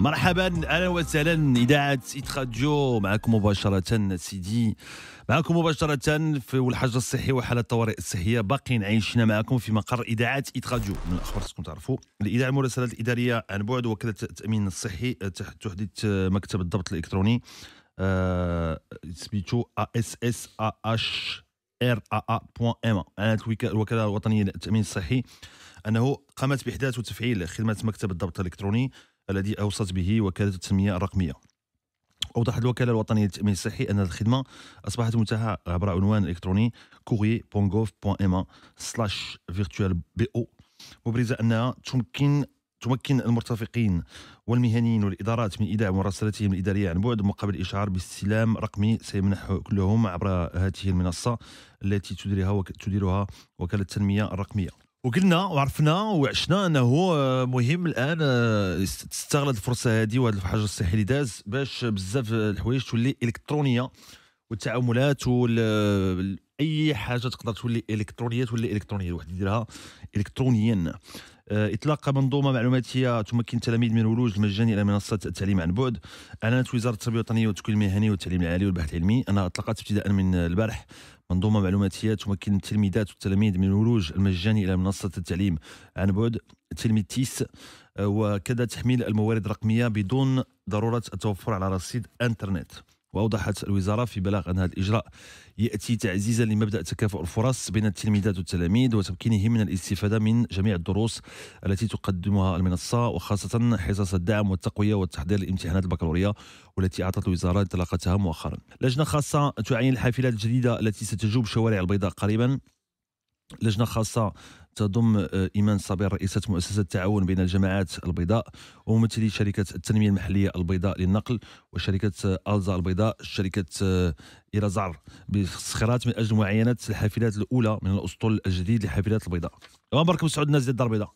مرحبا اهلا وسهلا اذاعه سيت راديو معكم مباشره سيدي معكم مباشره في الحجر الصحي وحاله الطوارئ الصحيه باقين عايشين معكم في مقر اذاعه ايت راديو من الاخبار تكون تعرفوا الاذاعه المراسلات الاداريه عن بعد وكاله التامين الصحي تحت تحديث آه، مكتب الضبط الالكتروني آه، سميتو اس اس اش ار ا بوان ام اعلنت الوكاله الوطنيه للتامين الصحي انه قامت باحداث وتفعيل خدمه مكتب الضبط الالكتروني الذي أوصت به وكالة التنمية الرقمية أوضحت الوكالة الوطنية للتأمين الصحي أن الخدمة أصبحت متاحة عبر عنوان إلكتروني courrier.gov.ma سلاش فيرتوال مبرزة أنها تمكن تمكن المرتفقين والمهنيين والادارات من ايداع مراسلتهم الاداريه عن بعد مقابل اشعار باستلام رقمي سيمنح كلهم عبر هذه المنصه التي تديرها وك... تديرها وكاله التنميه الرقميه. وقلنا وعرفنا وعشنا انه مهم الان آه، تستغل الفرصه هذه وهذا الحجر الصحي اللي داز باش بزاف الحوايج تولي الكترونيه والتعاملات وال اي حاجه تقدر تولي الكترونيه تولي الكترونيه الواحد يديرها الكترونيا آه، اطلاق منظومه معلوماتيه تمكن التلاميذ من الولوج المجاني الى منصه التعليم عن بعد اعلنت وزاره التربيه الوطنيه والتكوين المهني والتعليم العالي والبحث العلمي انها اطلقت ابتداء من البارح منظومه معلوماتيه تمكن التلميذات والتلاميذ من الولوج المجاني الى منصه التعليم عن بعد تلميذ تيس آه، وكذا تحميل الموارد الرقميه بدون ضروره التوفر على رصيد انترنت وأوضحت الوزارة في بلاغ أن هذا الإجراء يأتي تعزيزا لمبدأ تكافؤ الفرص بين التلميذات والتلاميذ وتمكينهم من الاستفادة من جميع الدروس التي تقدمها المنصة وخاصة حصص الدعم والتقوية والتحضير لامتحانات البكالوريا والتي أعطت الوزارة انطلاقتها مؤخرا لجنة خاصة تعين الحافلات الجديدة التي ستجوب شوارع البيضاء قريبا لجنه خاصه تضم آه، إيمان صابر رئيسة مؤسسة التعاون بين الجماعات البيضاء وممثلي شركة التنمية المحلية البيضاء للنقل وشركة آه، ألزا البيضاء شركة آه، إيرازار بسخرات من أجل معاينة الحافلات الأولى من الأسطول الجديد لحافلات البيضاء ومباركم مسعود الناس ديال الدار البيضاء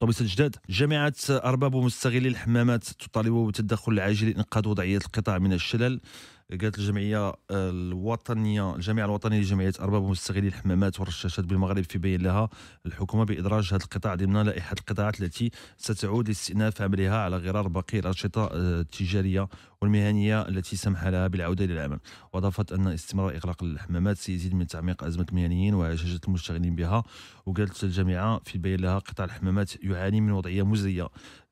طبيس الجداد جامعة أرباب ومستغلي الحمامات تطالب بالتدخل العاجل لإنقاذ وضعية القطاع من الشلل قالت الجمعيه آه، الوطنيه الجامعه الوطنيه لجمعيه ارباب مستغلي الحمامات والرشاشات بالمغرب في بين لها الحكومه بادراج هذا القطاع ضمن لائحه القطاعات التي ستعود لاستئناف عملها على غرار باقي الانشطه آه، التجاريه والمهنيه التي سمح لها بالعوده للعمل واضافت ان استمرار اغلاق الحمامات سيزيد من تعميق ازمه المهنيين وهشاشه المشتغلين بها وقالت الجامعه في بين لها قطاع الحمامات يعاني من وضعيه مزريه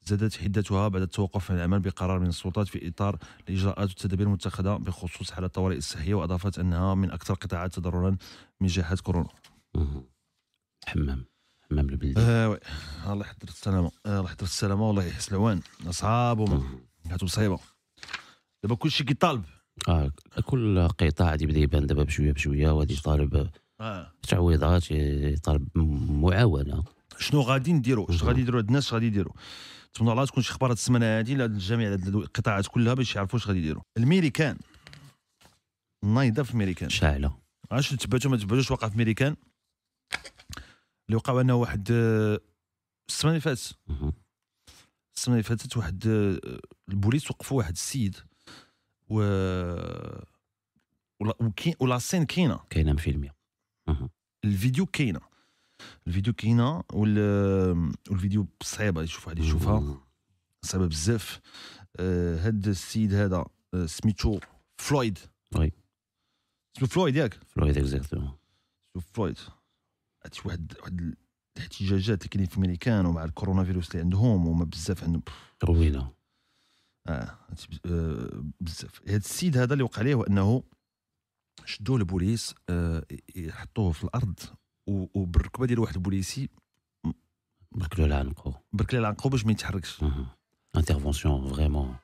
زادت حدتها بعد التوقف عن العمل بقرار من السلطات في إطار الإجراءات والتدابير المتخذة بخصوص حالة الطوارئ الصحية وأضافت أنها من أكثر القطاعات تضررا من جائحة كورونا حمام حمام البلدي آه،, آه الله يحضر السلامة الله يحضر السلامة والله يحس العوان أصحاب وما أمم. هاتوا مصيبة دابا كلشي كيطالب اه كل قطاع غادي يبدا يبان دابا بشويه بشويه وغادي يطالب آه. تعويضات يطالب معاونه شنو غادي نديروا اش غادي يديروا الناس اش غادي يديروا نتمنى الله تكون شي اخبار السمانه هذه للجميع القطاعات كلها باش يعرفوا اش غادي يديروا الميريكان نايضه في الميريكان شاعله اش تباتو ما تبعتوش وقع في الميريكان اللي وقع انه واحد آه، السمانه اللي فاتت السمانه اللي فاتت واحد آه، البوليس وقفوا واحد السيد و ولا ولا السين كاينه كاينه مفيلميه الفيديو كاينه الفيديو كاينه والفيديو صعيبه يشوف واحد يشوفها صعيبه بزاف آه، هاد السيد هذا آه، سميتو فلويد وي سميتو فلويد ياك فلويد اكزاكتومون سميتو فلويد عرفتي واحد واحد الاحتجاجات اللي كاينين في الميريكان ومع الكورونا فيروس اللي عندهم وما بزاف عندهم روينه آه،, اه بزاف هذا السيد هذا اللي وقع عليه هو انه شدوه البوليس آه يحطوه في الارض وبالركبه ديال واحد البوليسي بركلو العنقو بركلي العنقو باش ما يتحركش انترفونسيون فريمون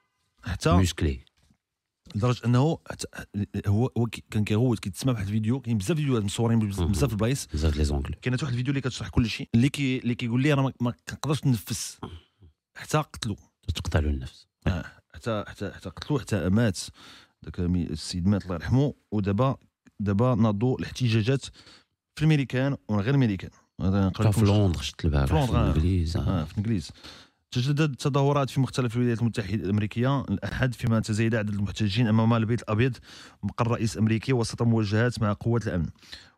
حتى موسكلي لدرجه انه هو هو كان كيغوت كيتسمع بواحد الفيديو كاين بزاف فيديوهات مصورين بزاف البلايص بزاف لي زونكل كاينه واحد الفيديو اللي كتشرح كل شيء اللي كي اللي كيقول لي انا ما كنقدرش نفس حتى قتلو تقتلوا النفس آه. حتى حتى حتى قتلو حتى مات داك السيد مات الله يرحمه ودابا دابا ناضوا الاحتجاجات في الميريكان وغير الميريكان في لندن شفت البارح في الانجليز آه. آه. آه. في الانجليز تجدد التظاهرات في مختلف الولايات المتحده الامريكيه الاحد فيما تزايد عدد المحتجين امام البيت الابيض مقر رئيس امريكي وسط مواجهات مع قوات الامن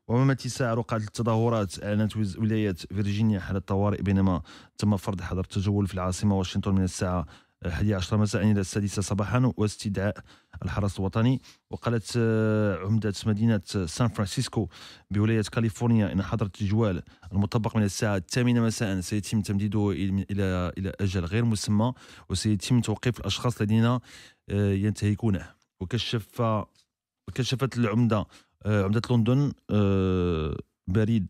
وامام اتساع رقعه التظاهرات اعلنت ولايه فيرجينيا حاله طوارئ بينما تم فرض حظر التجول في العاصمه واشنطن من الساعه 11 مساء إلى السادسة صباحا واستدعاء الحرس الوطني وقالت آه، عمدة مدينة سان فرانسيسكو بولاية كاليفورنيا إن حظر التجوال المطبق من الساعة الثامنة مساء سيتم تمديده إلى إلى أجل غير مسمى وسيتم توقيف الأشخاص الذين آه، ينتهكونه وكشف وكشفت العمدة آه، عمدة لندن بريد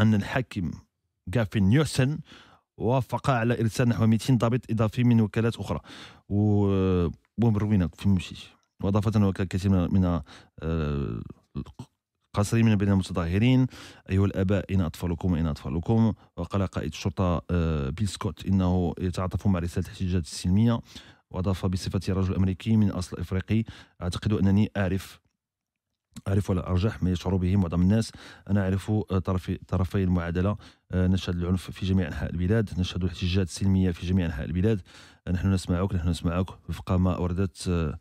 أن الحاكم جافين نيوسن وافق على ارسال نحو 200 ضابط اضافي من وكالات اخرى و روينا في مشيش واضافه كثير من آه، قصري من بين المتظاهرين أيها الآباء إن أطفالكم إن أطفالكم وقال قائد الشرطة آه، بيل سكوت إنه يتعاطف مع رسالة الاحتجاجات السلمية وأضاف بصفتي رجل أمريكي من أصل إفريقي أعتقد أنني أعرف أعرف ولا أرجح ما يشعر به معظم الناس أنا أعرف آه، طرفي, طرفي المعادلة آه، نشهد العنف في جميع أنحاء البلاد نشهد الاحتجاجات السلمية في جميع أنحاء البلاد نحن نسمعك نحن نسمعك وفق ما أوردت آه،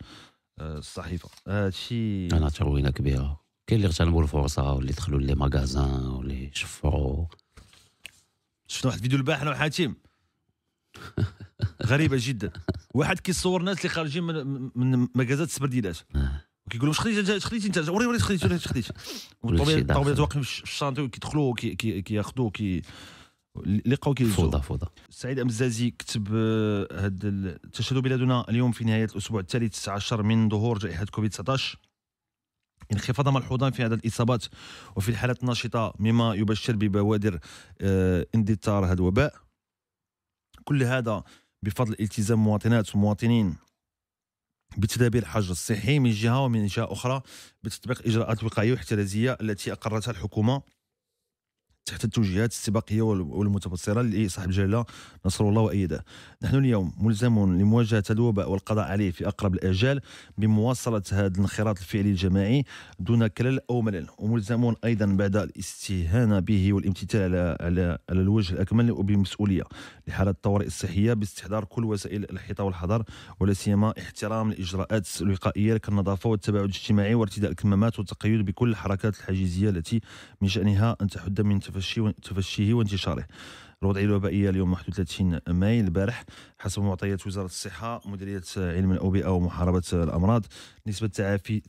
الصحيفة هذا الشيء أنا تروينا كبيرة كاين اللي اغتنموا الفرصة واللي دخلوا لي ماغازان واللي شفروا شفنا واحد الفيديو البارح أنا وحاتم غريبة جدا واحد كيصور ناس اللي خارجين من من مجازات السبرديلات وكيقول لهم انت شخديتي انت وري وري شخديتي وري شخديتي والطوموبيلات واقفين في الشانتي كيدخلوا كياخذوا كي لقاو كي فوضى فوضى سعيد امزازي كتب هذا التشهد بلادنا اليوم في نهايه الاسبوع الثالث عشر من ظهور جائحه كوفيد 19 انخفاض ملحوظا في عدد الاصابات وفي الحالات النشطه مما يبشر ببوادر اندثار هذا الوباء كل هذا بفضل التزام مواطنات ومواطنين بتدابير الحجر الصحي من جهه ومن جهه اخرى بتطبيق اجراءات وقائيه واحترازيه التي اقرتها الحكومه تحت التوجيهات السباقيه والمتبصره لصاحب الجلاله نصر الله وايده. نحن اليوم ملزمون لمواجهه هذا الوباء والقضاء عليه في اقرب الاجال بمواصله هذا الانخراط الفعلي الجماعي دون كلل او ملل وملزمون ايضا بعد الاستهانه به والامتثال على على على الوجه الاكمل وبمسؤوليه لحاله الطوارئ الصحيه باستحضار كل وسائل الحيطه والحذر ولا سيما احترام الاجراءات الوقائيه كالنظافه والتباعد الاجتماعي وارتداء الكمامات والتقيد بكل الحركات الحاجزيه التي من شانها ان تحد من تفاعل تفشيه تفشيه وانتشاره الوضعية الوبائية اليوم 31 ماي البارح حسب معطيات وزارة الصحة مديرية علم الأوبئة ومحاربة الأمراض نسبة التعافي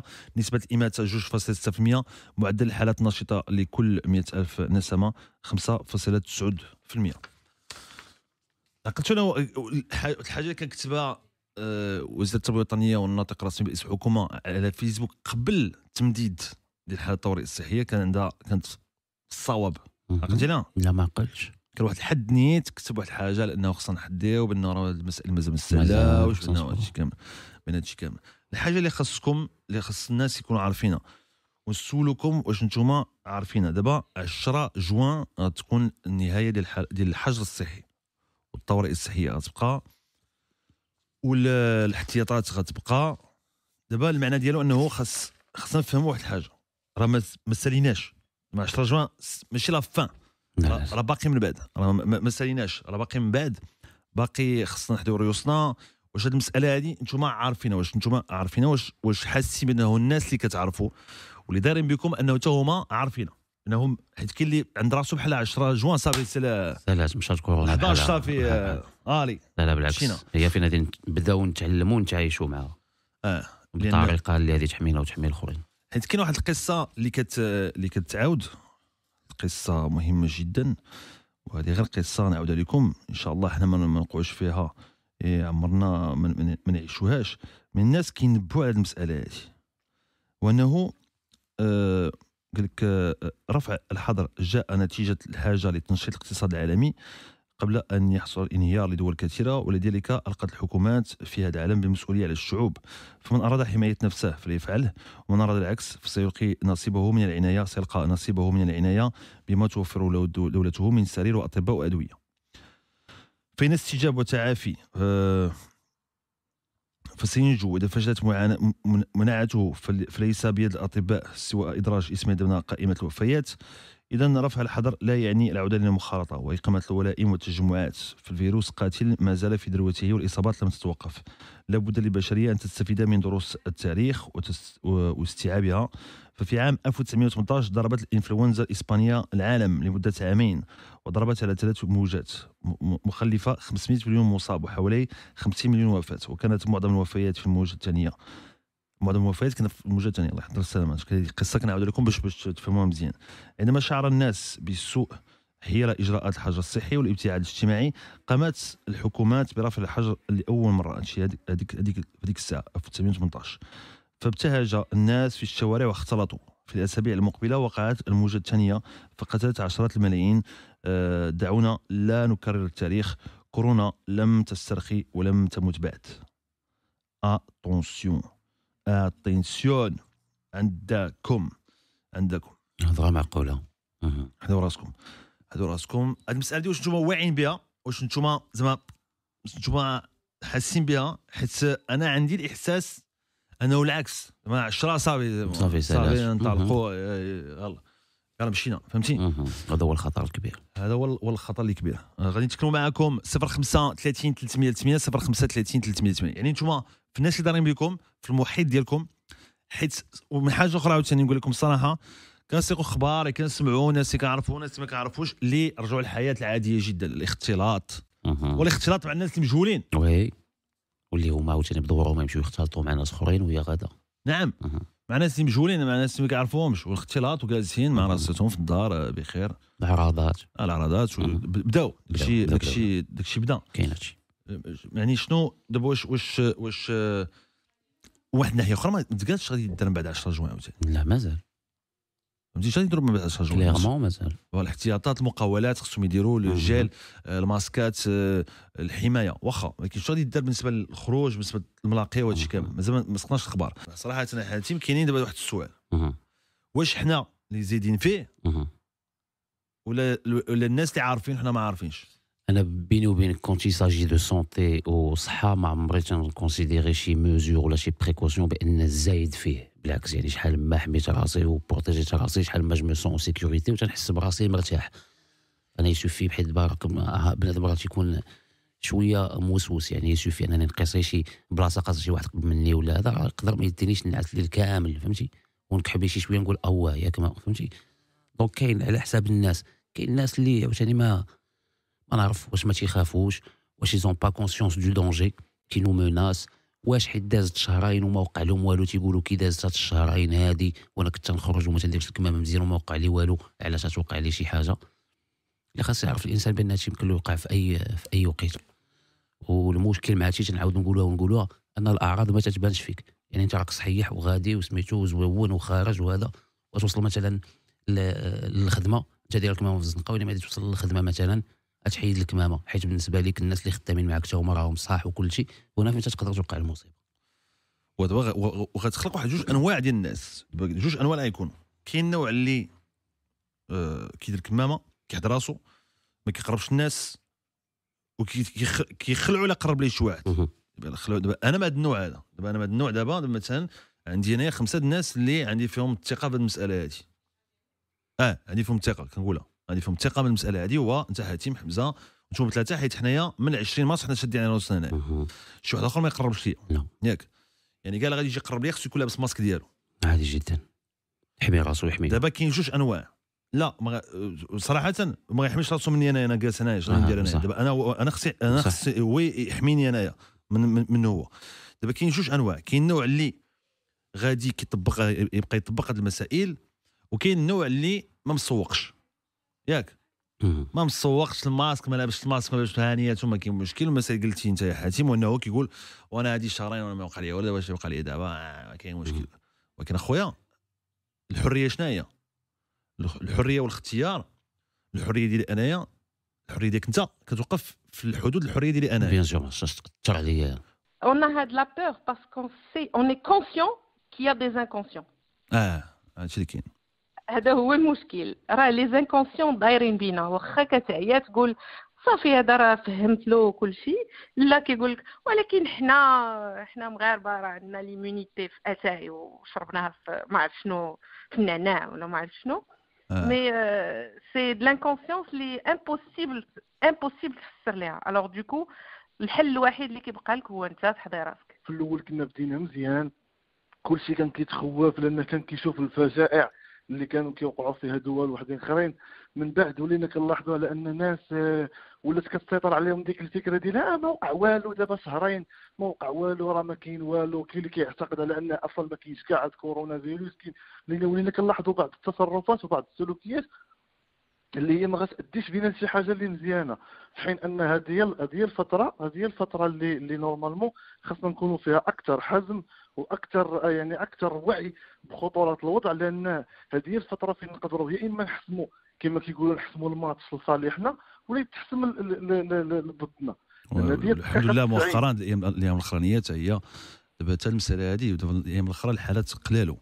69.9% نسبة الإماتة 2.6% معدل الحالات النشطة لكل 100 ألف نسمة 5.9% عقلت انا الحاجه اللي كنكتبها آه، وزاره التربيه الوطنيه والناطق الرسمي باسم الحكومه على فيسبوك قبل تمديد ديال الحاله الطوارئ الصحيه كان عندها كانت الصواب عقلتي لا لا ما عقلتش كان واحد الحد نيت كتب واحد الحاجه لانه خصنا نحديو بان راه المساله مازال ما تسالاوش بان هادشي كامل بان هادشي كامل الحاجه اللي خاصكم اللي خاص الناس يكونوا عارفينها ونسولكم واش نتوما عارفينها دابا 10 جوان غتكون النهايه ديال ديال الحجر الصحي والطوارئ الصحيه غتبقى والاحتياطات غتبقى دابا المعنى ديالو انه خاص خصنا نفهموا واحد الحاجه راه ما ساليناش ما 10 جوان ماشي لا فان نعم. راه باقي من بعد راه ما ساليناش راه باقي من بعد باقي خصنا نحدو ريوسنا واش هاد المساله هادي نتوما عارفين واش نتوما عارفين واش واش حاسين بانه الناس اللي كتعرفوا واللي دايرين بكم انه حتى هما انهم حيت كاين اللي عند راسو بحال 10 جوان صافي سلا سلا مشات كورونا 11 صافي آه، الي لا لا بالعكس شينا. هي فين غادي نبداو نتعلموا ونتعايشوا معاها اه بالطريقه اللي غادي تحمينا وتحمي الاخرين حيت كاين واحد القصه اللي كت اللي كتعاود قصه مهمه جدا وهذه غير قصه نعاودها لكم ان شاء الله حنا ما نوقعوش فيها إيه عمرنا ما نعيشوهاش من الناس كينبهوا على المساله هذه وانه آه قال لك آه، رفع الحظر جاء نتيجه الحاجه لتنشيط الاقتصاد العالمي قبل أن يحصل انهيار لدول كثيرة ولذلك ألقت الحكومات في هذا العالم بالمسؤولية على الشعوب فمن أراد حماية نفسه فليفعله ومن أراد العكس فسيلقي نصيبه من العناية سيلقى نصيبه من العناية بما توفر له دولته من سرير وأطباء وأدوية فإن استجاب وتعافي آه، فسينجو إذا فشلت مناعته فليس بيد الأطباء سوى إدراج اسم ضمن قائمة الوفيات إذا رفع الحظر لا يعني العودة للمخالطة وإقامة الولائم والتجمعات فالفيروس قاتل ما زال في ذروته والإصابات لم تتوقف لابد للبشرية أن تستفيد من دروس التاريخ واستيعابها ففي عام 1918 ضربت الإنفلونزا الإسبانية العالم لمدة عامين وضربت على ثلاث موجات مخلفة 500 مليون مصاب وحوالي 50 مليون وفاة وكانت معظم الوفيات في الموجة الثانية معظم الوفيات كان في الموجه الثانيه الله يحفظ السلامه هذه القصه كنعاود لكم باش باش تفهموها مزيان عندما شعر الناس بالسوء حيال اجراءات الحجر الصحي والابتعاد الاجتماعي قامت الحكومات برفع الحجر لاول مره هادشي هذيك هذيك هذيك الساعه في فابتهج الناس في الشوارع واختلطوا في الاسابيع المقبله وقعت الموجه الثانيه فقتلت عشرات الملايين آه، دعونا لا نكرر التاريخ كورونا لم تسترخي ولم تمت بعد اتونسيون اتنسيون عندكم عندكم هضره معقوله حذو راسكم حذو راسكم هذه المساله دي واش نتوما واعيين بها واش نتوما زعما نتوما حاسين بها حيت انا عندي الاحساس انه العكس زعما 10 صافي صافي صافي نطلقوا يلاه يلا مشينا فهمتي هذا هو الخطر الكبير هذا هو الخطر الكبير آه، غادي نتكلموا معكم 05 30 300 800 05 30 300 يعني انتم في الناس اللي دارين بكم في المحيط ديالكم حيت ومن حاجه اخرى عاوتاني نقول لكم الصراحه كنسيقوا اخبار كنسمعوا ناس كنعرفوا ناس ما كنعرفوش اللي رجعوا للحياه العاديه جدا الاختلاط والاختلاط مع الناس اللي مجهولين وي واللي هما عاوتاني بدورهم يمشيو يختلطوا مع ناس اخرين وهي غدا نعم مع ناس اللي مجهولين مع ناس اللي ما كيعرفوهمش والاختلاط وجالسين مع راساتهم في الدار آه، بخير العراضات العراضات بداو داكشي داكشي داكشي بدا كاين هادشي يعني شنو دابا واش واش واش آه، واحد الناحيه اخرى ما تقالش غادي يدير من بعد 10 جوان عاوتاني لا مازال فهمتي حتى يضرب ما بقاش جوج كليرمون مازال والاحتياطات المقاولات خصهم يديروا الجيل آه، الماسكات آه، الحمايه واخا ولكن شنو غادي يدير بالنسبه للخروج بالنسبه للملاقيه وهذا الشيء كامل مازال ما سقناش الاخبار صراحه حاتم كاينين دابا واحد السؤال واش حنا اللي زايدين فيه ولا ولا الناس اللي عارفين حنا ما عارفينش انا بيني وبينك كونت يساجي دو سونتي وصحه ما عمري تنكونسيديري شي ميزور ولا شي بريكوسيون بان الزايد فيه بالعكس يعني شحال ما حميت راسي وبروتيجيت راسي شحال ما جو سون سيكوريتي وتنحس براسي مرتاح انا يسوفي بحال بارك آه، بنادم راه تيكون شويه موسوس يعني يسوفي انني نقيس شي بلاصه قاص شي واحد قبل مني ولا هذا يقدر ما يدينيش نعس الليل كامل فهمتي ونكحب شي شويه نقول اواه ياك فهمتي دونك كاين على حساب الناس كاين الناس اللي عاوتاني ما ما نعرف واش ما تيخافوش واش ايزون با كونسيونس دو دونجي كي نو مناس واش حيت دازت شهرين وما وقع لهم والو تيقولوا كي دازت هاد الشهرين هادي وانا كنت نخرج وما تنديرش الكمامه مزيان وما وقع لي والو علاش توقع لي شي حاجه اللي خاص يعرف الانسان بان هادشي يمكن له يوقع في اي في اي وقت والمشكل مع هادشي تنعاود نقولوها ونقولوها ان الاعراض ما تتبانش فيك يعني انت راك صحيح وغادي وسميتو وزوون وخارج وهذا وتوصل مثلا للخدمه انت داير الكمامه في الزنقه ولا ما توصل للخدمه مثلا غتحيد الكمامه حيت بالنسبه لك الناس اللي خدامين معاك حتى هما راهم صح وكل شيء وهنا فين تقدر توقع المصيبه ودابا وغتخلق واحد جوج انواع ديال الناس جوج انواع غيكونوا كاين النوع اللي آه كيدير الكمامه كيحد راسو ما كيقربش الناس وكيخلعوا على قرب ليه شي واحد دابا انا من هذا النوع هذا دابا انا من هذا النوع دابا مثلا عندي هنايا خمسه الناس اللي عندي فيهم الثقه في المساله هذه اه عندي فيهم الثقه كنقولها غادي يفهم الثقه من المساله هذه هو انت حاتم حمزه نتوما ثلاثه حيت حنايا من 20 مارس حنا شادين على راسنا هنايا شي واحد اخر ما يقربش ليا لا نعم. ياك يعني قال غادي يجي يقرب ليا خصو يكون لابس ماسك ديالو عادي جدا يحمي راسو يحمي دابا كاين جوج انواع لا مغ... صراحه ما يحميش راسو مني انا انا جالس هنايا شنو آه، ندير انا دابا انا انا خصي انا خصي هو يحميني انايا من من, هو دابا كاين جوج انواع كاين النوع اللي غادي كيطبق يبقى يطبق هاد المسائل وكاين النوع اللي ما مسوقش ياك ما مسوقش الماسك ما لابسش الماسك ما لابسش الهانيات ما كاين مشكل ما قلتي انت يا حاتم وانه كيقول وانا هادي شهرين وانا ما وقع لي ولا واش وقع لي دابا آه، ما كاين مشكل ولكن اخويا الحريه شنو هي الحريه والاختيار الحريه ديالي انايا الحريه ديالك انت كتوقف في الحدود الحريه ديالي انايا بيان سور باش تاثر عليا on a de la peur parce qu'on sait on est conscient qu'il y a des inconscients اه هادشي اللي كاين هذا هو المشكل راه لي زانكونسيون دايرين بينا واخا كتعيا تقول صافي هذا راه فهمت له كل شيء لا كيقول لك ولكن حنا حنا مغاربه راه عندنا ليمونيتي في اتاي وشربناها في ما عرف شنو في النعناع ولا ما عرف شنو مي سي دو لانكونسيونس لي امبوسيبل امبوسيبل تفسر ليها الوغ دوكو الحل الوحيد اللي كيبقى لك هو انت تحضي راسك في الاول كنا بدينا مزيان كلشي كان كيتخوف لان كان كيشوف الفجائع اللي كانوا كيوقعوا فيها دول وحدين اخرين من بعد ولينا كنلاحظوا على ان الناس آه، ولات كتسيطر عليهم ديك الفكره ديال ما وقع والو دابا شهرين ما وقع والو راه ما كاين والو كاين اللي كيعتقد على ان اصلا ما كاينش كاع كورونا فيروس كاين لان ولينا كنلاحظوا بعض التصرفات وبعض السلوكيات اللي هي ما غاتاديش بينا لشي حاجه اللي مزيانه في حين ان هذه هذه الفتره هذه الفتره اللي اللي نورمالمون خاصنا نكونوا فيها اكثر حزم واكثر آه، يعني اكثر وعي بخطوره الوضع لان هذه هي الفتره فين نقدروا يا اما نحسموا كما كيقولوا نحسموا الماتش لصالحنا ولا يتحسم ضدنا الحمد لله مؤخرا الايام الاخرانيه هي دابا حتى المساله هذه الايام الاخرى الحالات قلالوا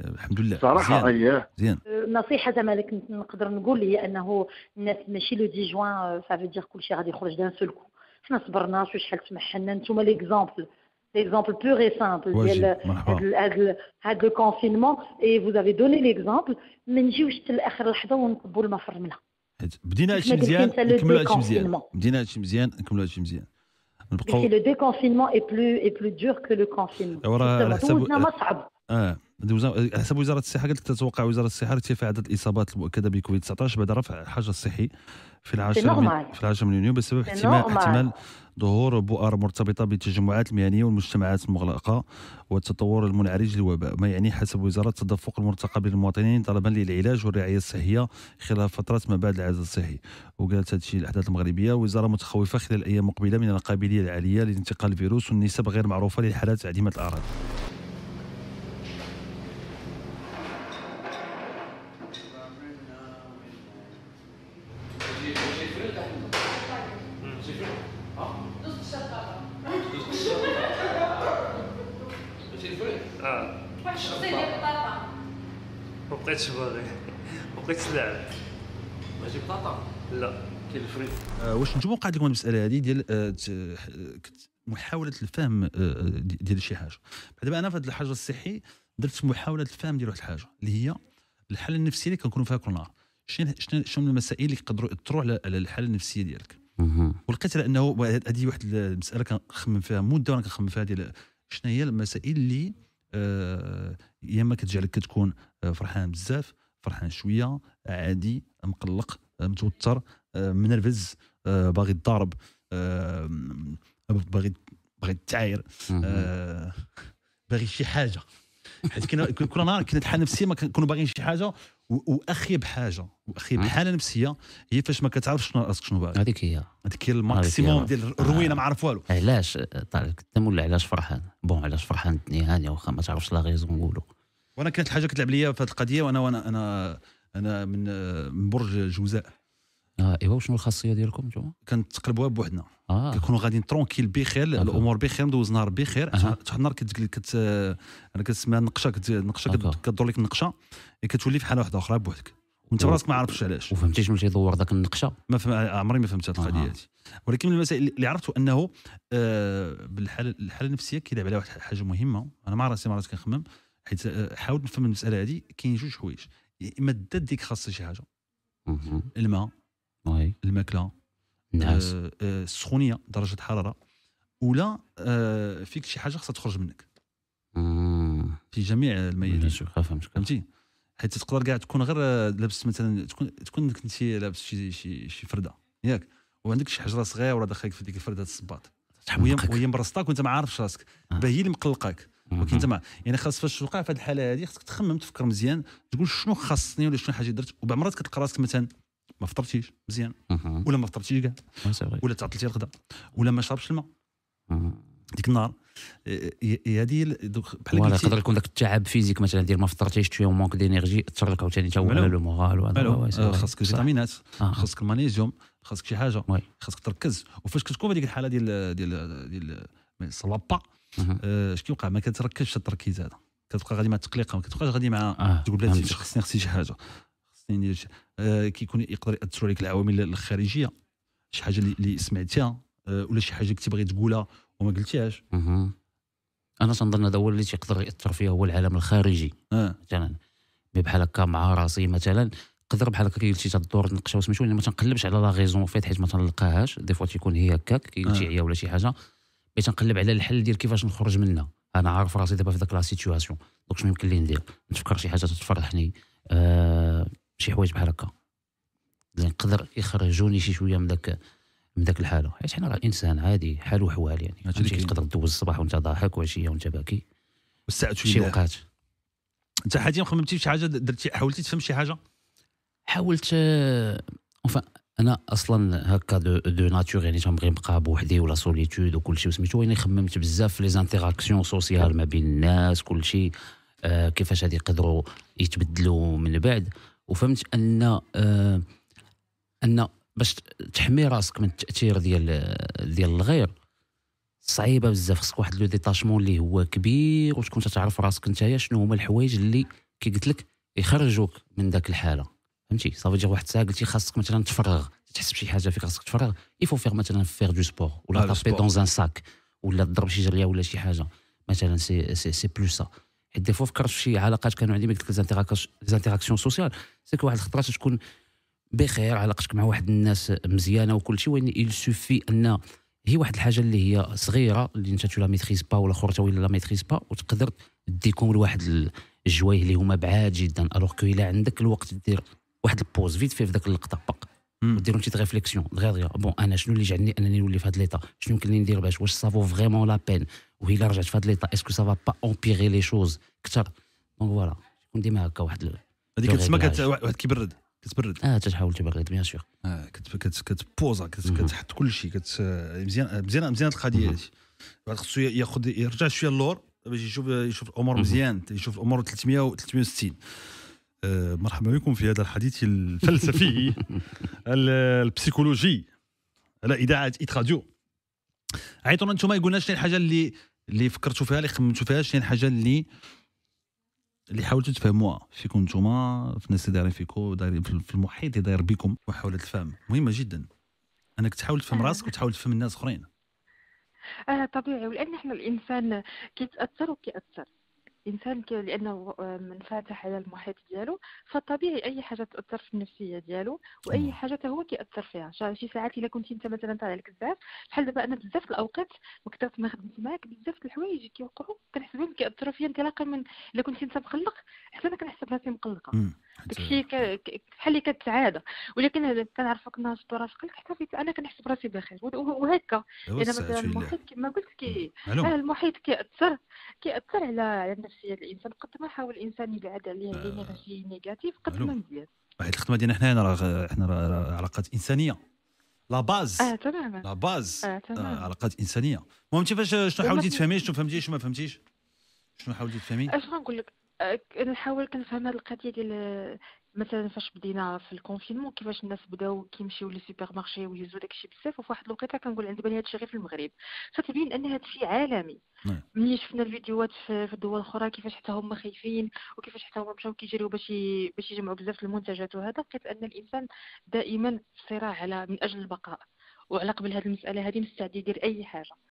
آه، الحمد لله صراحه اييه مزيان أه، نصيحه زعما اللي كنت نقدر نقول هي انه الناس ماشي لو دي جوان سافي دير كلشي غادي يخرج دان سول كو حنا صبرنا شو شحال تمحنا انتم ليكزومبل exemple pur et simple le confinement et vous avez donné l'exemple le déconfinement est plus est plus dur que le confinement اه حسب وزاره الصحه قالت لك تتوقع وزاره الصحه ارتفاع عدد الاصابات المؤكده بكوفيد 19 بعد رفع الحجر الصحي في العاشر من في العاشر من يونيو بسبب احتمال احتمال ظهور بؤر مرتبطه بالتجمعات المهنيه والمجتمعات المغلقه والتطور المنعرج للوباء ما يعني حسب وزاره التدفق المرتقب للمواطنين طلبا للعلاج والرعايه الصحيه خلال فتره ما بعد العزل الصحي وقالت هذا الاحداث المغربيه وزاره متخوفه خلال الايام المقبله من القابليه العاليه لانتقال الفيروس والنسب غير معروفه للحالات عديمه الاعراض بقيتش باغي بقيتش نلعب ما بطاطا لا كاين الفري آه واش نجمو قاعد لكم المساله هذه ديال آه، آه، محاوله الفهم آه، ديال شي حاجه دابا انا في هذا الحجر الصحي درت محاوله الفهم ديال واحد الحاجه اللي هي الحاله النفسيه اللي كنكونوا فيها كل نهار شنو شنو المسائل اللي يقدروا ياثروا على الحاله النفسيه ديالك ولقيت على انه هذه واحد المساله كنخمم فيها مده وانا كنخمم فيها ديال شنو هي المسائل اللي آه، يا اما كتجعلك كتكون آه، فرحان بزاف فرحان شويه عادي مقلق آه، متوتر منرفز باغي تضارب باغي باغي تعاير باغي شي حاجه حيت كنا كل نهار تحال نفسي ما كنكونوا باغيين شي حاجه واخيب حاجه واخيب نعم. حاله نفسيه هي فاش ما كتعرفش شنو راسك شنو باغي هذيك هي هذيك هي الماكسيموم ديال آه. الروينه ما عرف والو علاش طارق انت ولا علاش فرحان بون علاش فرحان الدنيا هانيه واخا ما تعرفش لا غيزون نقولوا وانا كانت الحاجه كتلعب ليا في هذه القضيه وانا وانا انا انا من من برج الجوزاء آه، ايوا وشنو الخاصيه ديالكم نتوما كنتقلبوها بوحدنا آه. كنكونوا غاديين ترونكيل بخير الامور بخير ندوز نهار بخير واحد النهار كت انا كتسميها النقشه النقشه كدور لك النقشه كتولي في حاله واحده اخرى بوحدك وانت براسك ما عرفتش علاش وفهمتي شنو تيدور ذاك النقشه ما فهم... عمري ما فهمت هذه القضيه هذه ولكن من المسائل اللي عرفته انه آه بالحاله الحاله النفسيه كيلعب عليها واحد الحاجه مهمه انا مع راسي مرات كنخمم حيت آه، حاولت نفهم المساله هذه كاين جوج حوايج يا اما الداد ديك خاص شي حاجه الماء الماكله النعاس السخونيه آه السخونيه آه، درجه الحراره ولا آه فيك شي حاجه خاصها تخرج منك مم. آه. في جميع الميادين فهمتي حيت تقدر كاع تكون غير آه، لابس مثلا تكون تكون كنت لابس شي شي, شي فرده ياك وعندك شي حجره صغيره ولا داخلك في ديك الفرده الصباط وهي مرصطاك وانت ما عارفش راسك آه. باهي اللي مقلقاك ولكن انت ما يعني خاص فاش توقع في هذه الحاله هذه خاصك تخمم تفكر مزيان تقول شنو خاصني ولا شنو حاجه درت وبعض المرات كتلقى راسك مثلا ما فطرتيش مزيان ولا ما فطرتيش كاع ولا تعطلتي الغداء ولا ما شربش الماء ديك النهار هذه اه، اه، اه، بحال قلتي يقدر يكون ذاك التعب فيزيك مثلا ديال ما فطرتيش شويه مونك دينيرجي اثر لك عاوتاني تا هو لو مورال خاصك فيتامينات خاصك المغنيسيوم خاصك شي حاجه خاصك تركز وفاش كتكون هذيك الحاله ديال ديال ديال سلابا اش كيوقع ما كتركزش التركيز هذا كتبقى غادي مع التقليقه ما كتبقاش غادي مع تقول بلاتي خصني خصني شي حاجه السنين ديال آه كيكون يقدر ياثروا عليك العوامل الخارجيه شي حاجه اللي سمعتيها آه ولا شي حاجه كنت باغي تقولها وما قلتيهاش انا تنظن هذا هو اللي تيقدر ياثر فيها هو العالم الخارجي آه. مثلا مي بحال هكا مع راسي مثلا نقدر بحال هكا قلتي تدور نقشا ما تنقلبش على لا غيزون فيت حيت ما تنلقاهاش دي فوا تيكون هي هكاك قلتي عيا آه. ولا شي حاجه مي تنقلب على الحل ديال كيفاش نخرج منها انا عارف راسي دابا في ذاك لا سيتوياسيون دونك شنو يمكن لي ندير نتفكر شي حاجه تفرحني آه شي حوايج بحال هكا اللي يعني نقدر يخرجوني شي شويه من ذاك من ذاك الحاله حيت حنا راه انسان عادي حال وحوال يعني ماشي تقدر تدوز الصباح وانت ضاحك وعشيه وانت باكي والساعه شي وقات انت حاتم خممتي شي حاجه درتي حاولتي تفهم شي حاجه حاولت اونفا آه، انا اصلا هكا دو, دو ناتور يعني تنبغي نبقى بوحدي ولا سوليتود وكلشي وسميتو يعني خممت بزاف في لي زانتيراكسيون سوسيال ما بين الناس كلشي آه كيفاش هادي يقدروا يتبدلوا من بعد وفهمت ان آه، ان باش تحمي راسك من التاثير ديال ديال الغير صعيبه بزاف خصك واحد لو ديتاشمون اللي هو كبير وتكون تعرف راسك نتايا شنو هما الحوايج اللي كي قلت لك يخرجوك من ذاك الحاله فهمتي صافي جا واحد الساعه قلتي خاصك مثلا تفرغ تحس بشي حاجه فيك خاصك تفرغ يفو فيغ مثلا فيغ دو سبور ولا تابي دون ان ساك ولا تضرب شي جريه ولا شي حاجه مثلا سي سي, سي بلو سا دي فوا فكرت في شي علاقات كانوا عندي قلت لك ليزانتيراكسيون سوسيال سيك واحد الخطرات تكون بخير علاقتك مع واحد الناس مزيانه وكل شيء وين يل سوفي ان هي واحد الحاجه اللي هي صغيره اللي انت لا ميتريز با ولا خرته ولا لا ميتريز با وتقدر ديكم لواحد الجوايه اللي هما بعاد جدا الوغ كو الا عندك الوقت دير واحد البوز فيت في ذاك اللقطه بق ودير شي تيت ريفليكسيون دغيا دغيا بون انا شنو اللي جعلني انني نولي في هذا ليطا شنو يمكن لي ندير باش واش سافو فريمون لا بين وهي رجعت في هذا ليطا اسكو سافا با امبيغي لي شوز كثر دونك فوالا تكون ديما هكا واحد هذيك كتسمى واحد كيبرد كتبرد اه تحاول تبرد بيان سور اه كتبوزا كتحط كل شيء مزيان مزيان مزيان القضيه هذه بعد خصو ياخذ يرجع شويه اللور باش يشوف يشوف الامور مزيان يشوف الامور 300 و 360 آه، مرحبا بكم في هذا الحديث الفلسفي البسيكولوجي على اذاعه ايت راديو عيطونا انتم ما قلناش الحاجه اللي اللي فكرتوا فيها اللي خممتوا فيها شي حاجه اللي اللي حاولتوا تفهموها فيكم نتوما في الناس اللي دايرين فيكم دايرين في المحيط اللي داير بكم وحاولة الفهم مهمه جدا انك تحاول تفهم آه. راسك وتحاول تفهم الناس اخرين اه طبيعي ولان احنا الانسان كيتاثر وكيأثر الانسان لانه آه، منفتح على المحيط ديالو فطبيعي اي حاجه تاثر في النفسيه ديالو واي حاجه حتى هو كياثر فيها شي ساعات الا كنتي انت مثلا لك بزاف بحال دابا انا بزاف الاوقات وقت ما خدمت معاك بزاف د الحوايج كيوقعوا كنحس بهم كياثروا فيا انطلاقا من الا كنتي انت مقلق حتى انا كنحس براسي مقلقه داكشي بحال اللي كتعادى ولكن كنعرفك ناض براسك حتى انا كنحس براسي بخير وهكا انا مثلا المحيط كما قلت كي آه، المحيط كيأثر كيأثر على على النفسيه الانسان قد ما حاول الانسان يبعد عليه آه. شي نيجاتيف قد ما مزيان واحد الخدمه ديالنا حنايا راه حنا راه علاقات انسانيه لا باز اه تماما لا باز آه،, اه علاقات انسانيه المهم انت فاش شنو حاولتي تفهمي شنو فهمتي شنو ما فهمتيش شنو حاولتي تفهمي اش غنقول لك نحاول كنفهم هاد القضيه ديال مثلا فاش بدينا في الكونفينمون كيفاش الناس بداو كيمشيو للسوبر مارشي ويهزوا داكشي بزاف وفي واحد الوقيته كنقول عندي بالي هادشي غير في المغرب كتبين ان هادشي عالمي ملي نعم. شفنا الفيديوهات في الدول الاخرى كيفاش حتى هما خايفين وكيفاش حتى هما مشاو كيجريو باش باش يجمعوا بزاف المنتجات وهذا لقيت ان الانسان دائما في صراع على من اجل البقاء وعلى قبل هذه المساله هذه مستعد يدير اي حاجه